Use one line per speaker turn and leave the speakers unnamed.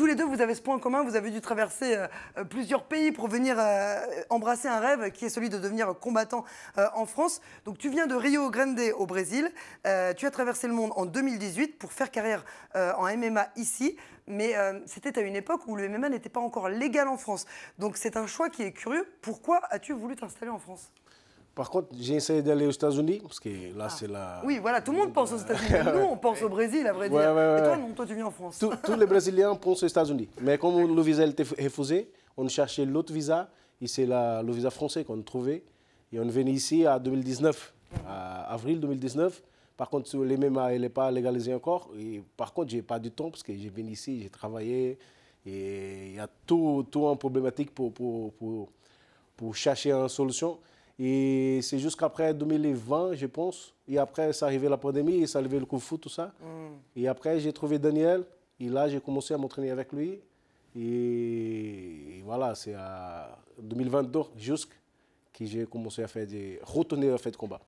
Tous les deux, vous avez ce point commun, vous avez dû traverser euh, euh, plusieurs pays pour venir euh, embrasser un rêve qui est celui de devenir combattant en France. Donc tu viens de Rio Grande au Brésil, tu as traversé le monde en 2018 pour faire carrière en MMA ici, mais c'était à une époque où le MMA n'était pas encore légal en France. Donc c'est un choix qui est curieux. Pourquoi as-tu voulu t'installer en France
par contre, j'ai essayé d'aller aux États-Unis, parce que là, ah. c'est la.
Oui, voilà, tout le monde pense aux États-Unis. Nous, on pense au Brésil, à vrai dire. Et toi, toi, tu viens en France.
tous les Brésiliens pensent aux États-Unis. Mais comme le visa était refusé, on cherchait l'autre visa. Et c'est le visa français qu'on trouvait. Et on est venu ici en 2019, à avril 2019. Par contre, les même, elle n'est pas légalisé encore. Et par contre, je n'ai pas du temps parce que j'ai venu ici, j'ai travaillé. Et il y a tout, tout en problématique pour, pour, pour, pour chercher une solution. Et c'est jusqu'après 2020, je pense. Et après, ça arrivé la pandémie, c'est arrivé le Kung tout ça. Mm. Et après, j'ai trouvé Daniel. Et là, j'ai commencé à m'entraîner avec lui. Et, voilà, c'est à 2022 jusqu'à que j'ai commencé à faire des retourner à faire de combat.